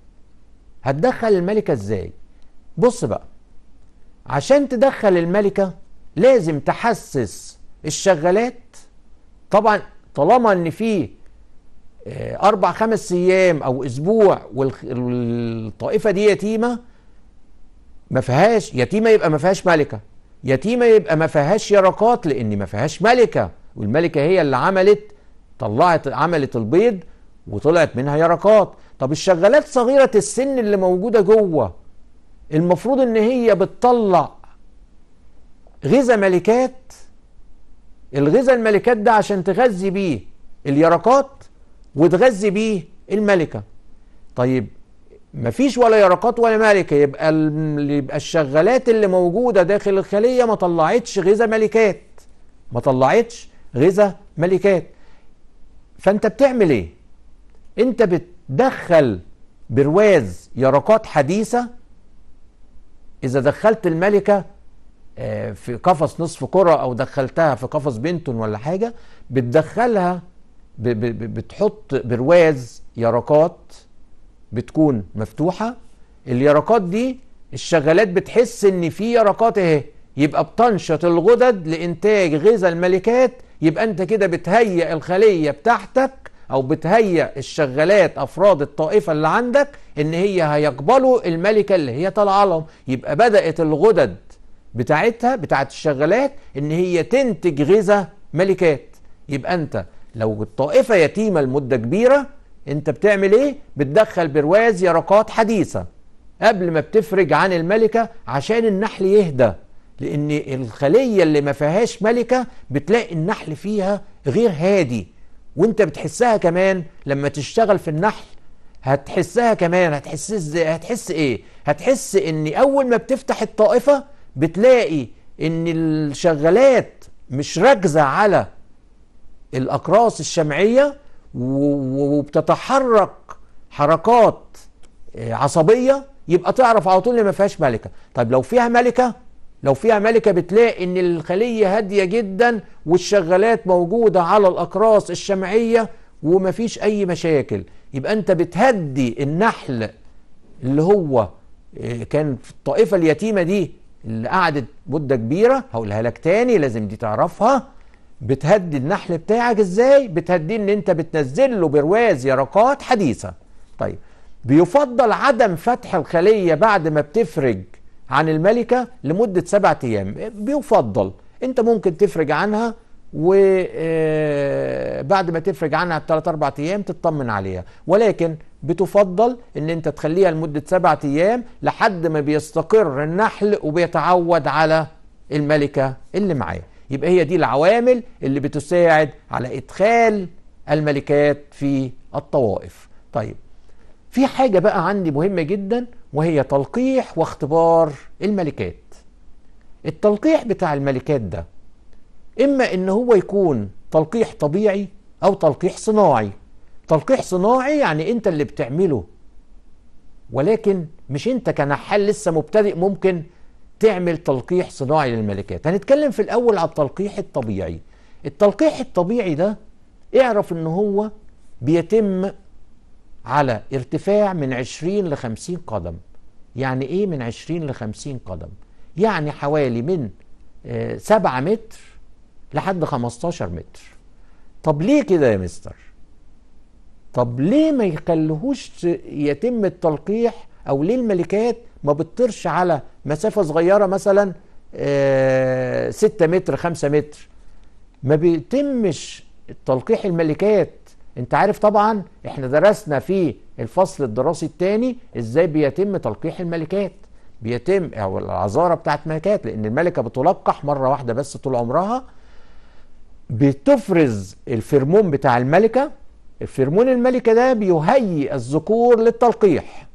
هتدخل الملكة إزاي؟ بص بقى عشان تدخل الملكة لازم تحسس الشغالات طبعا طالما ان في آه، اربع خمس ايام او اسبوع والطائفه دي يتيمه ما فيهاش يتيمه يبقى ما فيهاش ملكه يتيمه يبقى ما فيهاش يرقات لان ما فيهاش ملكه والملكه هي اللي عملت طلعت عملت البيض وطلعت منها يرقات طب الشغالات صغيره السن اللي موجوده جوه المفروض ان هي بتطلع غذاء ملكات الغذاء الملكات ده عشان تغذي بيه اليرقات وتغذي بيه الملكة طيب مفيش ولا يرقات ولا ملكة يبقى يبقى الشغالات اللي موجودة داخل الخلية ما طلعتش غذاء ملكات ما طلعتش غذاء ملكات فانت بتعمل ايه انت بتدخل برواز يرقات حديثة اذا دخلت الملكة آه، في قفص نصف كرة أو دخلتها في قفص بنتون ولا حاجة بتدخلها بتحط برواز يرقات بتكون مفتوحة اليرقات دي الشغالات بتحس ان في يرقات اهي يبقى بتنشط الغدد لانتاج غذاء الملكات يبقى انت كده بتهيئ الخليه بتاعتك او بتهيئ الشغالات افراد الطائفه اللي عندك ان هي هيقبلوا الملكه اللي هي طالعه لهم يبقى بدات الغدد بتاعتها بتاعت الشغالات ان هي تنتج غذاء ملكات يبقى انت لو الطائفه يتيمه لمده كبيره انت بتعمل ايه بتدخل برواز يرقات حديثه قبل ما بتفرج عن الملكه عشان النحل يهدى لان الخليه اللي ما فيهاش ملكه بتلاقي النحل فيها غير هادي وانت بتحسها كمان لما تشتغل في النحل هتحسها كمان هتحس ازاي هتحس ايه هتحس ان اول ما بتفتح الطائفه بتلاقي ان الشغالات مش راكزه على الاقراص الشمعيه وبتتحرك حركات آه، عصبيه يبقى تعرف على طول ان ما فيهاش ملكه طيب لو فيها ملكه لو فيها ملكه بتلاقي ان الخليه هاديه جدا والشغالات موجوده على الاقراص الشمعيه وما فيش اي مشاكل يبقى انت بتهدي النحل اللي هو آه، كان في الطائفه اليتيمه دي اللي قعدت مده كبيره هقولها لك تاني لازم دي تعرفها بتهدي النحل بتاعك ازاي بتهديه ان انت بتنزل له برواز يرقات حديثه طيب بيفضل عدم فتح الخليه بعد ما بتفرج عن الملكه لمده سبعة ايام بيفضل انت ممكن تفرج عنها وبعد آه، ما تفرج عنها بثلاث اربع ايام تطمن عليها ولكن بتفضل ان انت تخليها لمدة سبعة ايام لحد ما بيستقر النحل وبيتعود على الملكة اللي معاه يبقى هي دي العوامل اللي بتساعد على ادخال الملكات في الطوائف طيب في حاجة بقى عندي مهمة جدا وهي تلقيح واختبار الملكات التلقيح بتاع الملكات ده اما ان هو يكون تلقيح طبيعي او تلقيح صناعي تلقيح صناعي يعني انت اللي بتعمله ولكن مش انت كنحال لسه مبتدئ ممكن تعمل تلقيح صناعي للملكات هنتكلم في الاول على التلقيح الطبيعي التلقيح الطبيعي ده اعرف ان هو بيتم على ارتفاع من 20 ل 50 قدم يعني ايه من 20 ل 50 قدم يعني حوالي من 7 آه، متر لحد 15 متر طب ليه كده يا مستر طب ليه ما يخليهوش يتم التلقيح او ليه الملكات ما بتطيرش على مسافه صغيره مثلا 6 آه، متر 5 متر ما بيتمش تلقيح الملكات انت عارف طبعا احنا درسنا في الفصل الدراسي الثاني ازاي بيتم تلقيح الملكات بيتم او العذاره بتاعت ملكات لان الملكه بتلقح مره واحده بس طول عمرها بتفرز الفرمون بتاع الملكه الفرمون الملكة ده بيهيئ الذكور للتلقيح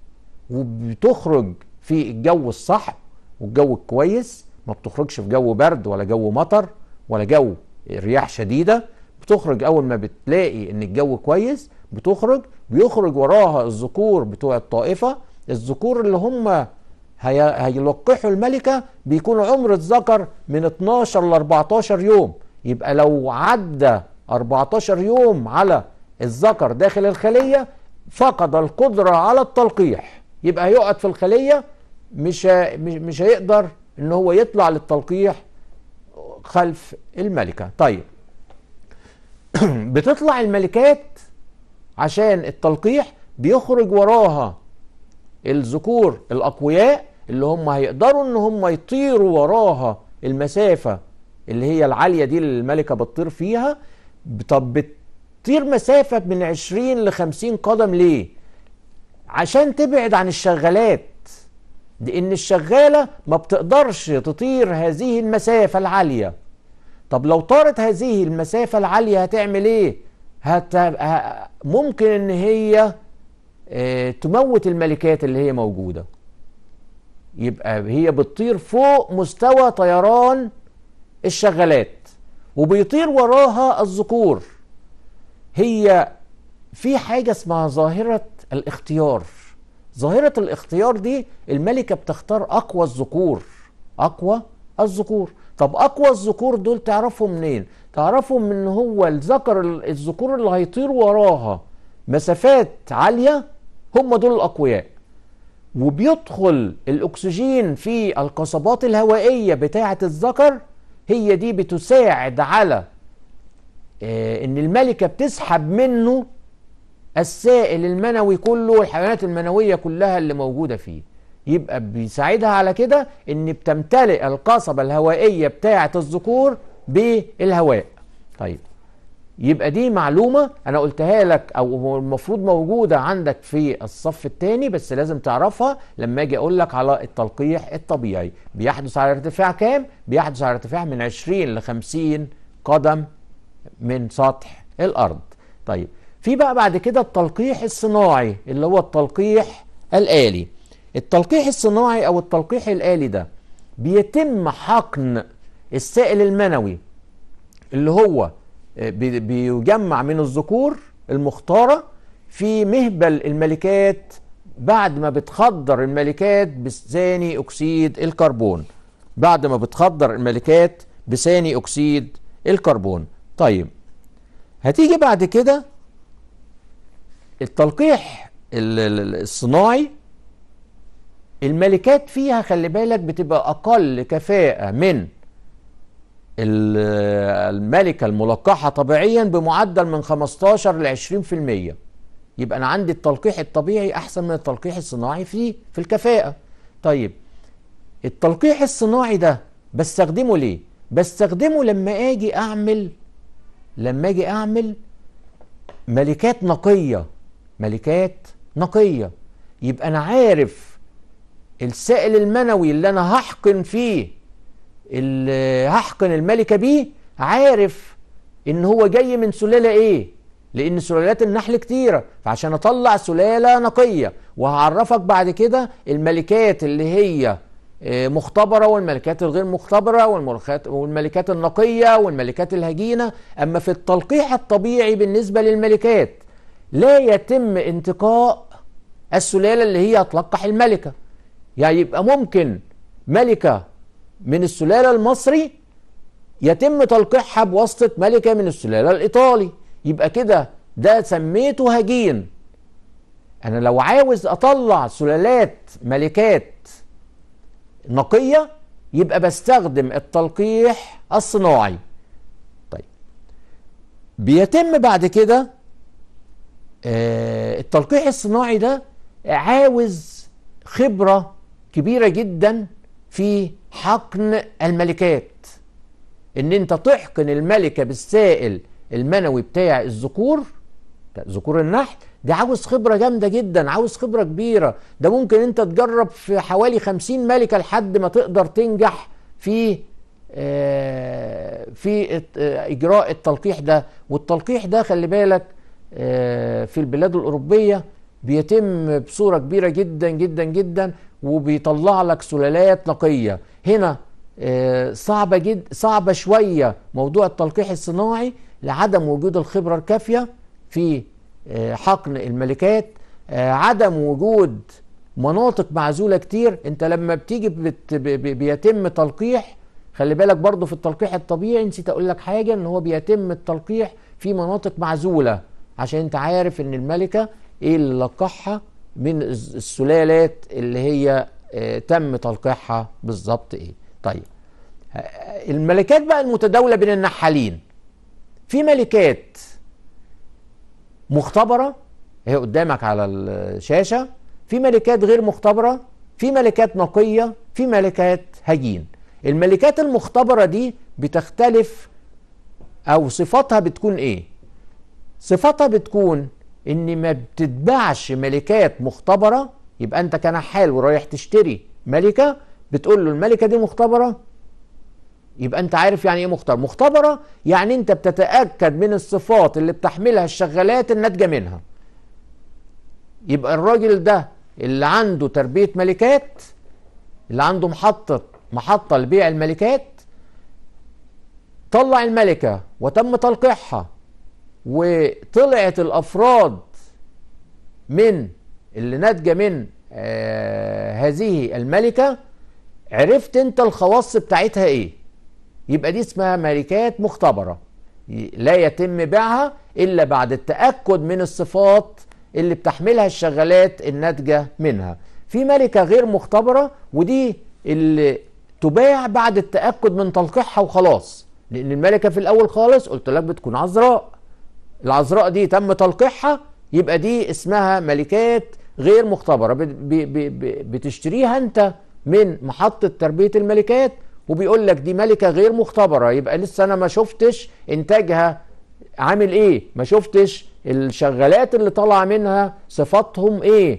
وبتخرج في الجو الصح والجو الكويس ما بتخرجش في جو برد ولا جو مطر ولا جو رياح شديدة بتخرج أول ما بتلاقي إن الجو كويس بتخرج بيخرج وراها الذكور بتوع الطائفة الذكور اللي هم هيلقحوا الملكة بيكون عمر الذكر من 12 ل 14 يوم يبقى لو عدى 14 يوم على الذكر داخل الخلية فقد القدرة على التلقيح يبقى هيقعد في الخلية مش مش هيقدر ان هو يطلع للتلقيح خلف الملكة طيب بتطلع الملكات عشان التلقيح بيخرج وراها الذكور الأقوياء اللي هم هيقدروا ان هم يطيروا وراها المسافة اللي هي العالية دي اللي الملكة بتطير فيها طب طير مسافة من 20 ل 50 قدم ليه؟ عشان تبعد عن الشغالات لأن الشغالة ما بتقدرش تطير هذه المسافة العالية طب لو طارت هذه المسافة العالية هتعمل ايه؟ هت... ممكن ان هي آه، تموت الملكات اللي هي موجودة يبقى هي بتطير فوق مستوى طيران الشغالات وبيطير وراها الذكور هي في حاجة اسمها ظاهرة الاختيار ظاهرة الاختيار دي الملكة بتختار أقوى الذكور أقوى الذكور طب أقوى الذكور دول تعرفهم منين؟ تعرفهم من هو الذكر الذكور اللي هيطير وراها مسافات عالية هم دول الأقوياء وبيدخل الأكسجين في القصبات الهوائية بتاعة الذكر هي دي بتساعد على آه، ان الملكه بتسحب منه السائل المنوي كله والحيوانات المنويه كلها اللي موجوده فيه يبقى بيساعدها على كده ان بتمتلئ القصبه الهوائيه بتاعه الذكور بالهواء طيب يبقى دي معلومه انا قلتها لك او المفروض موجوده عندك في الصف الثاني بس لازم تعرفها لما اجي اقول لك على التلقيح الطبيعي بيحدث على ارتفاع كام بيحدث على ارتفاع من 20 ل 50 قدم من سطح الارض طيب في بقى بعد كده التلقيح الصناعي اللي هو التلقيح الالي التلقيح الصناعي او التلقيح الالي ده بيتم حقن السائل المنوي اللي هو آه، بيجمع من الذكور المختاره في مهبل الملكات بعد ما بتخدر الملكات بثاني اكسيد الكربون بعد ما بتخدر الملكات بثاني اكسيد الكربون طيب هتيجي بعد كده التلقيح الصناعي الملكات فيها خلي بالك بتبقى اقل كفاءه من الملكه الملقحه طبيعيا بمعدل من 15 ل 20% يبقى انا عندي التلقيح الطبيعي احسن من التلقيح الصناعي فيه في الكفاءه طيب التلقيح الصناعي ده بستخدمه ليه بستخدمه لما اجي اعمل لما اجي اعمل ملكات نقيه ملكات نقيه يبقى انا عارف السائل المنوي اللي انا هحقن فيه اللي هحقن الملكه بيه عارف ان هو جاي من سلاله ايه لان سلالات النحل كتيره فعشان اطلع سلاله نقيه وهعرفك بعد كده الملكات اللي هي مختبرة والملكات الغير مختبرة والملكات النقية والملكات الهجينة أما في التلقيح الطبيعي بالنسبة للملكات لا يتم انتقاء السلالة اللي هي هتلقح الملكة يعني يبقى ممكن ملكة من السلالة المصري يتم تلقيحها بواسطة ملكة من السلالة الإيطالي يبقى كده ده سميته هجين أنا لو عاوز أطلع سلالات ملكات نقية يبقى بستخدم التلقيح الصناعي طيب بيتم بعد كده آه، التلقيح الصناعي ده عاوز خبرة كبيرة جدا في حقن الملكات ان انت تحقن الملكة بالسائل المنوي بتاع الذكور ذكور النحل دي عاوز خبرة جامدة جدا عاوز خبرة كبيرة ده ممكن انت تجرب في حوالي خمسين ملكة لحد ما تقدر تنجح في آه، في اجراء التلقيح ده والتلقيح ده خلي بالك آه، في البلاد الاوروبيه بيتم بصوره كبيره جدا جدا جدا وبيطلع لك سلالات نقيه هنا آه، صعبه جد صعبه شويه موضوع التلقيح الصناعي لعدم وجود الخبره الكافيه في آه، حقن الملكات آه، عدم وجود مناطق معزوله كتير انت لما بتيجي بت بيتم تلقيح خلي بالك برضه في التلقيح الطبيعي نسيت اقول لك حاجه ان هو بيتم التلقيح في مناطق معزوله عشان انت عارف ان الملكه ايه اللي لقحها من السلالات اللي هي آه، تم تلقيحها بالظبط ايه طيب الملكات بقى المتداوله بين النحالين في ملكات مختبره هي قدامك على الشاشه في ملكات غير مختبره في ملكات نقيه في ملكات هجين الملكات المختبره دي بتختلف او صفاتها بتكون ايه صفاتها بتكون ان ما بتتباعش ملكات مختبره يبقى انت كنحال ورايح تشتري ملكه بتقول له الملكه دي مختبره يبقى انت عارف يعني ايه مختبر مختبرة يعني انت بتتأكد من الصفات اللي بتحملها الشغالات الناتجة منها يبقى الراجل ده اللي عنده تربية ملكات اللي عنده محطة محطة لبيع الملكات طلع الملكة وتم تلقيحها وطلعت الأفراد من اللي ناتجة من آه هذه الملكة عرفت انت الخواص بتاعتها ايه يبقى دي اسمها ملكات مختبرة لا يتم بيعها إلا بعد التأكد من الصفات اللي بتحملها الشغالات الناتجة منها في ملكة غير مختبرة ودي اللي تباع بعد التأكد من تلقيحها وخلاص لأن الملكة في الأول خالص قلت لك بتكون عذراء العذراء دي تم تلقيحها يبقى دي اسمها ملكات غير مختبرة بتشتريها أنت من محطة تربية الملكات وبيقول لك دي ملكه غير مختبره يبقى لسه انا ما شفتش انتاجها عامل ايه ما شفتش الشغالات اللي طالعه منها صفاتهم ايه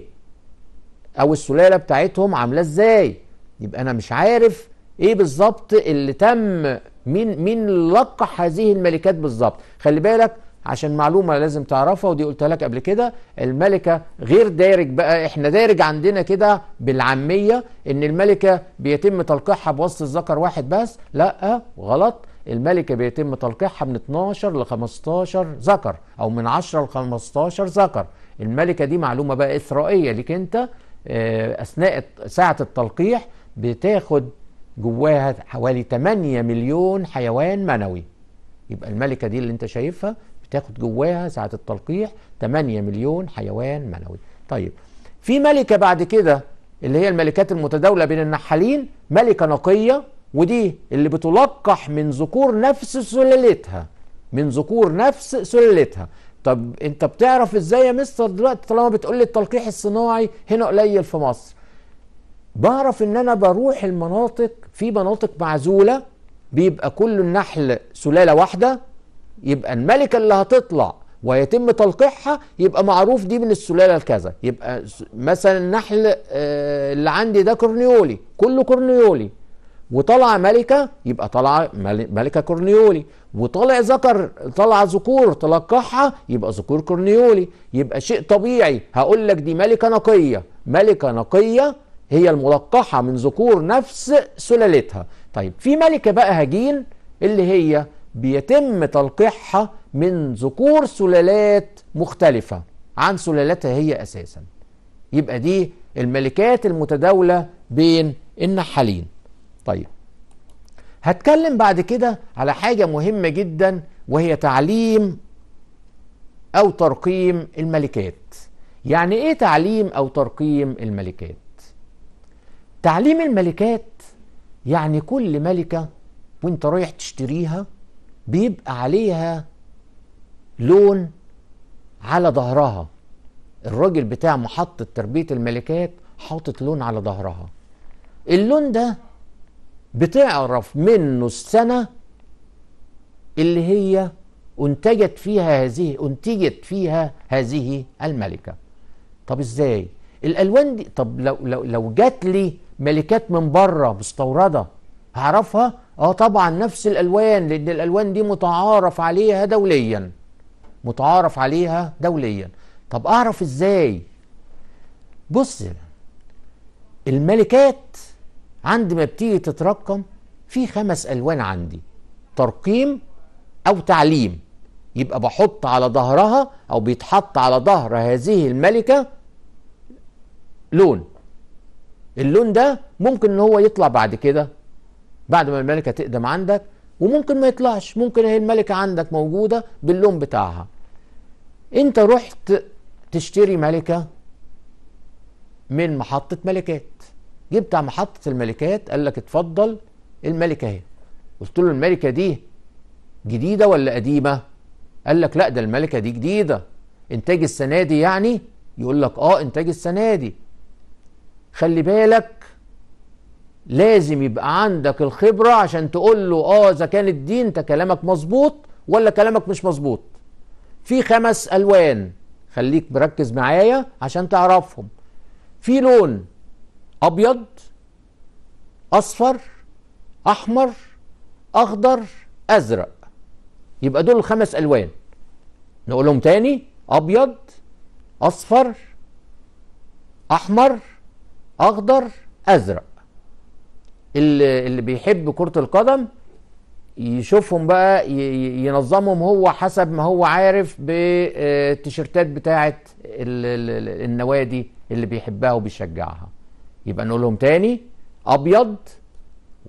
او السلاله بتاعتهم عامله ازاي يبقى انا مش عارف ايه بالظبط اللي تم مين مين لقح هذه الملكات بالظبط خلي بالك عشان معلومه لازم تعرفها ودي قلتها لك قبل كده الملكه غير دارج بقى احنا دارج عندنا كده بالعاميه ان الملكه بيتم تلقيحها بوسط الذكر واحد بس لا غلط الملكه بيتم تلقيحها من 12 ل 15 ذكر او من 10 ل 15 ذكر الملكه دي معلومه بقى اثرائيه ليك انت آه، اثناء ساعه التلقيح بتاخد جواها حوالي 8 مليون حيوان منوي يبقى الملكه دي اللي انت شايفها بتاخد جواها ساعة التلقيح 8 مليون حيوان منوي طيب في ملكة بعد كده اللي هي الملكات المتداولة بين النحالين ملكة نقية ودي اللي بتلقح من ذكور نفس سلالتها من ذكور نفس سلالتها طب انت بتعرف ازاي يا مستر دلوقتي طالما بتقول لي التلقيح الصناعي هنا قليل في مصر بعرف ان انا بروح المناطق في مناطق معزولة بيبقى كل النحل سلالة واحدة يبقى الملكة اللي هتطلع ويتم تلقيحها يبقى معروف دي من السلالة الكذا يبقى مثلا النحل آه، اللي عندي ده كورنيولي كله كورنيولي وطلع ملكة يبقى طلع ملكة كورنيولي وطلع ذكر طلع ذكور تلقحها يبقى ذكور كورنيولي يبقى شيء طبيعي هقول لك دي ملكة نقية ملكة نقية هي الملقحة من ذكور نفس سلالتها طيب في ملكة بقى هجين اللي هي بيتم تلقيحها من ذكور سلالات مختلفة عن سلالتها هي أساسا يبقى دي الملكات المتداولة بين النحالين طيب هتكلم بعد كده على حاجة مهمة جدا وهي تعليم أو ترقيم الملكات يعني إيه تعليم أو ترقيم الملكات تعليم الملكات يعني كل ملكة وانت رايح تشتريها بيبقى عليها لون على ظهرها الراجل بتاع محطة تربية الملكات حاطط لون على ظهرها اللون ده بتعرف منه السنة اللي هي انتجت فيها هذه انتجت فيها هذه الملكة طب ازاي الالوان دي طب لو لو لو جات لي ملكات من بره مستورده هعرفها اه طبعا نفس الالوان لان الالوان دي متعارف عليها دوليا متعارف عليها دوليا طب اعرف ازاي بص الملكات عند ما بتيجي تترقم في خمس الوان عندي ترقيم او تعليم يبقى بحط على ظهرها او بيتحط على ظهر هذه الملكه لون اللون ده ممكن ان هو يطلع بعد كده بعد ما الملكه تقدم عندك وممكن ما يطلعش ممكن هي الملكه عندك موجوده باللون بتاعها انت رحت تشتري ملكه من محطه ملكات جبت على محطه الملكات قال لك اتفضل الملكه اهي قلت له الملكه دي جديده ولا قديمه قال لك لا ده الملكه دي جديده انتاج السنه دي يعني يقول لك اه انتاج السنه دي خلي بالك لازم يبقى عندك الخبرة عشان تقول له اه اذا كانت دي انت كلامك مظبوط ولا كلامك مش مظبوط في خمس الوان خليك مركز معايا عشان تعرفهم في لون ابيض اصفر احمر اخضر ازرق يبقى دول الخمس الوان نقولهم تاني ابيض اصفر احمر اخضر ازرق اللي, اللي بيحب كرة القدم يشوفهم بقى ينظمهم هو حسب ما هو عارف بالتيشيرتات آه، بتاعه النوادي اللي بيحبها وبيشجعها يبقى نقول لهم تاني ابيض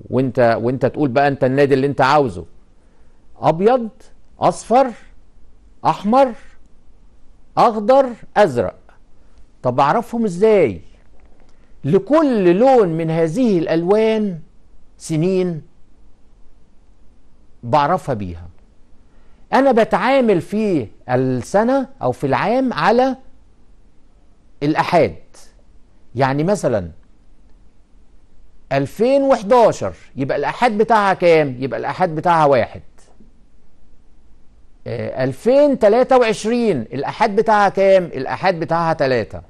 وانت وانت تقول بقى انت النادي اللي انت عاوزه ابيض اصفر احمر اخضر ازرق طب اعرفهم ازاي لكل لون من هذه الألوان سنين بعرفها بيها أنا بتعامل في السنة أو في العام على الأحاد يعني مثلا 2011 يبقى الأحاد بتاعها كام؟ يبقى الأحاد بتاعها واحد 2023 آه، الأحاد بتاعها كام؟ الأحاد بتاعها ثلاثة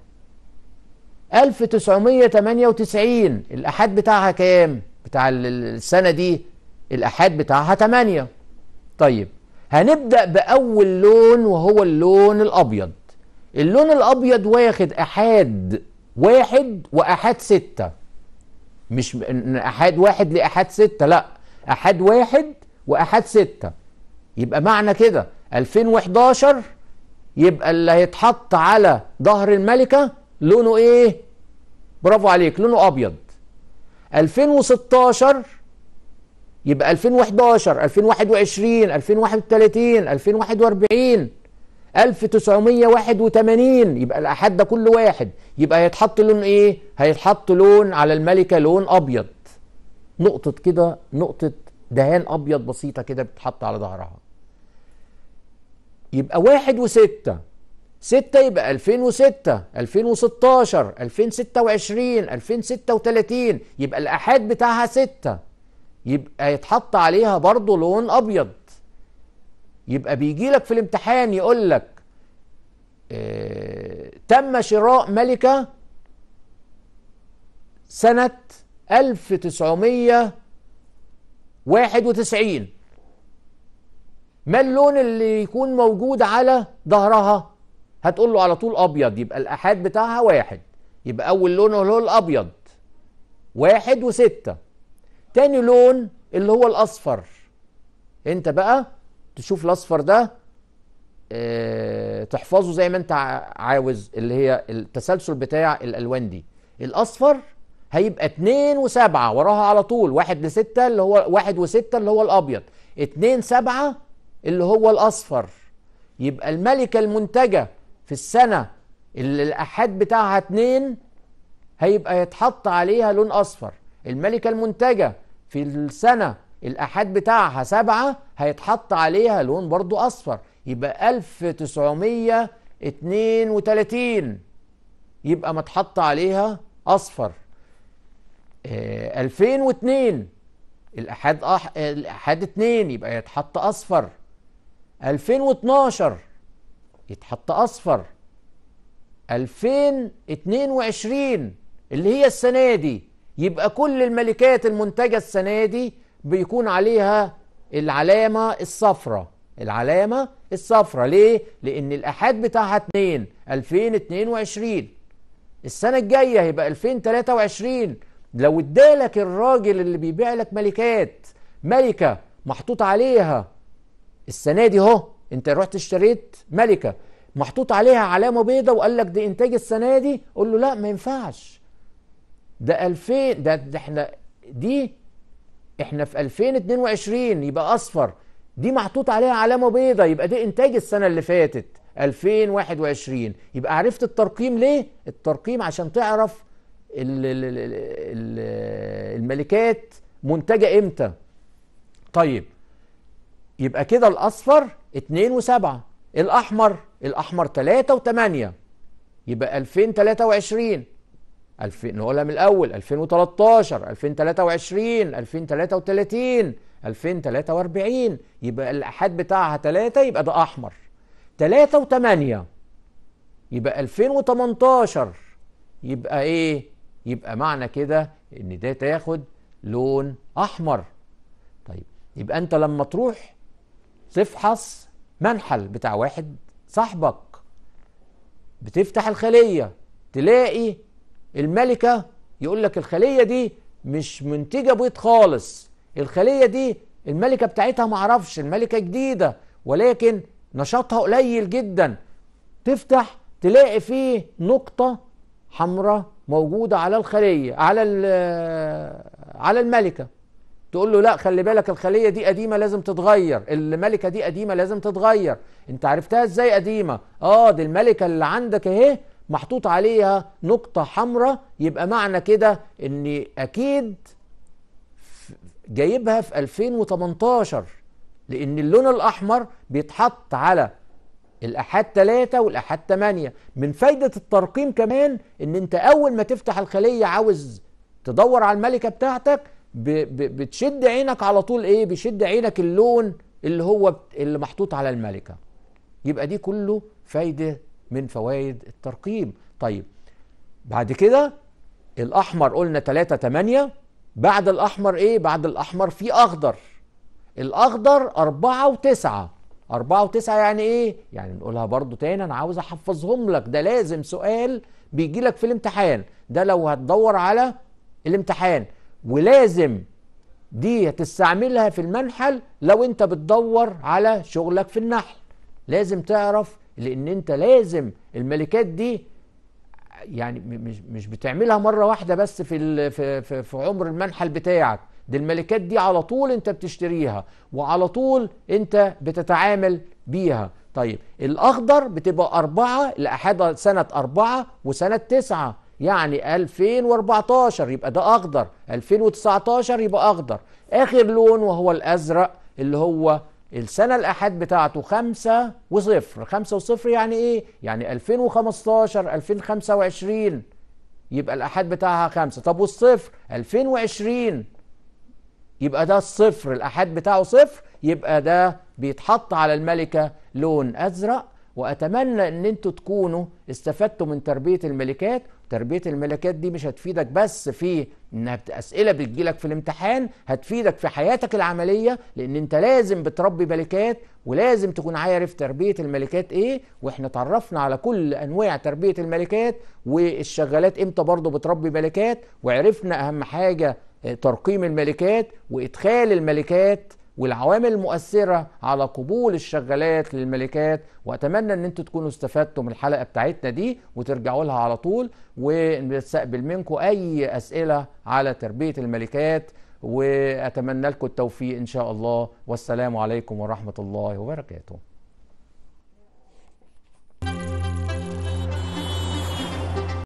1998 الأحاد بتاعها كام؟ بتاع السنة دي الأحاد بتاعها 8 طيب هنبدأ بأول لون وهو اللون الأبيض اللون الأبيض واخد أحاد واحد وأحاد ستة مش أحاد واحد لأحاد ستة لأ أحاد واحد وأحاد ستة يبقى معنى كده 2011 يبقى اللي هيتحط على ظهر الملكة لونه ايه برافو عليك لونه ابيض 2016 يبقى 2011 2021 2031 2041 1981 يبقى الأحد ده كل واحد يبقى هيتحط لون إيه؟ هيتحط لون على الملكة لون أبيض نقطة كده نقطة دهان أبيض بسيطة كده بتتحط على ظهرها يبقى واحد وستة 6 يبقى 2006 2016 2026 2036 يبقى الأحاد بتاعها 6 يبقى يتحط عليها برضه لون أبيض يبقى بيجي لك في الامتحان يقول لك اه تم شراء ملكة سنة 1991 ما اللون اللي يكون موجود على ظهرها هتقول له على طول ابيض يبقى الاحاد بتاعها واحد يبقى اول لون اللي هو الابيض واحد وستة تاني لون اللي هو الاصفر انت بقى تشوف الاصفر ده اه تحفظه زي ما انت عاوز اللي هي التسلسل بتاع الالوان دي الاصفر هيبقى اتنين وسبعة وراها على طول واحد لستة اللي هو واحد وستة اللي هو الابيض اتنين سبعة اللي هو الاصفر يبقى الملكة المنتجة في السنة اللي الأحاد بتاعها اتنين هيبقى يتحط عليها لون أصفر الملكة المنتجة في السنة الأحاد بتاعها سبعة هيتحط عليها لون برضو أصفر يبقى 1932 يبقى متحط عليها أصفر 2002 آه، الأحاد الأحاد اتنين يبقى يتحط أصفر 2012 يتحط أصفر 2022 اللي هي السنة دي يبقى كل الملكات المنتجة السنة دي بيكون عليها العلامة الصفراء العلامة الصفراء ليه؟ لأن الأحاد بتاعها 2 2022 السنة الجاية هيبقى 2023 لو ادالك الراجل اللي بيبيع لك ملكات ملكة محطوط عليها السنة دي اهو انت رحت اشتريت ملكه محطوط عليها علامه بيضة وقال لك دي انتاج السنه دي قول له لا ما ينفعش ده 2000 ده, ده احنا دي احنا في 2022 يبقى اصفر دي محطوط عليها علامه بيضة يبقى دي انتاج السنه اللي فاتت 2021 يبقى عرفت الترقيم ليه الترقيم عشان تعرف ال ال ال الملكات منتجه امتى طيب يبقى كده الاصفر 2 و7 الاحمر الاحمر 3 و8 يبقى 2023 2000 نقولها من الاول 2013 2023 2033 2043 يبقى الأحاد بتاعها 3 يبقى ده أحمر 3 و8 يبقى 2018 يبقى إيه؟ يبقى معنى كده إن ده تاخد لون أحمر طيب يبقى أنت لما تروح تفحص منحل بتاع واحد صاحبك بتفتح الخلية تلاقي الملكة يقول لك الخلية دي مش منتجة بيض خالص الخلية دي الملكة بتاعتها معرفش الملكة جديدة ولكن نشاطها قليل جدا تفتح تلاقي فيه نقطة حمراء موجودة على الخلية على على الملكة تقول له لا خلي بالك الخليه دي قديمه لازم تتغير الملكه دي قديمه لازم تتغير انت عرفتها ازاي قديمه اه دي الملكه اللي عندك اهي محطوط عليها نقطه حمراء يبقى معنى كده ان اكيد جايبها في 2018 لان اللون الاحمر بيتحط على الأحاد 3 والأحاد 8 من فايدة الترقيم كمان إن أنت أول ما تفتح الخلية عاوز تدور على الملكة بتاعتك ب ب بتشد عينك على طول ايه بيشد عينك اللون اللي هو اللي محطوط على الملكه يبقى دي كله فايده من فوائد الترقيم طيب بعد كده الاحمر قلنا 3 8 بعد الاحمر ايه بعد الاحمر في اخضر الاخضر 4 و9 4 و9 يعني ايه يعني نقولها برضو تاني انا عاوز احفظهم لك ده لازم سؤال بيجي لك في الامتحان ده لو هتدور على الامتحان ولازم دي هتستعملها في المنحل لو انت بتدور على شغلك في النحل لازم تعرف لان انت لازم الملكات دي يعني مش مش بتعملها مره واحده بس في في في, عمر المنحل بتاعك دي الملكات دي على طول انت بتشتريها وعلى طول انت بتتعامل بيها طيب الاخضر بتبقى اربعه لاحد سنه اربعه وسنه تسعه يعني 2014 يبقى ده اخضر 2019 يبقى اخضر اخر لون وهو الازرق اللي هو السنة الأحاد بتاعته خمسة وصفر خمسة وصفر يعني إيه؟ يعني 2015 2025 يبقى الأحاد بتاعها خمسة طب والصفر 2020 يبقى ده الصفر الأحاد بتاعه صفر يبقى ده بيتحط على الملكة لون أزرق واتمنى ان انتوا تكونوا استفدتوا من تربيه الملكات تربيه الملكات دي مش هتفيدك بس في انها اسئله بتجيلك في الامتحان هتفيدك في حياتك العمليه لان انت لازم بتربي ملكات ولازم تكون عارف تربيه الملكات ايه واحنا تعرفنا على كل انواع تربيه الملكات والشغالات امتى برضه بتربي ملكات وعرفنا اهم حاجه آه، ترقيم الملكات وادخال الملكات والعوامل المؤثرة على قبول الشغالات للملكات وأتمنى أن أنتوا تكونوا استفدتوا من الحلقة بتاعتنا دي وترجعوا لها على طول ونستقبل منكم أي أسئلة على تربية الملكات وأتمنى لكم التوفيق إن شاء الله والسلام عليكم ورحمة الله وبركاته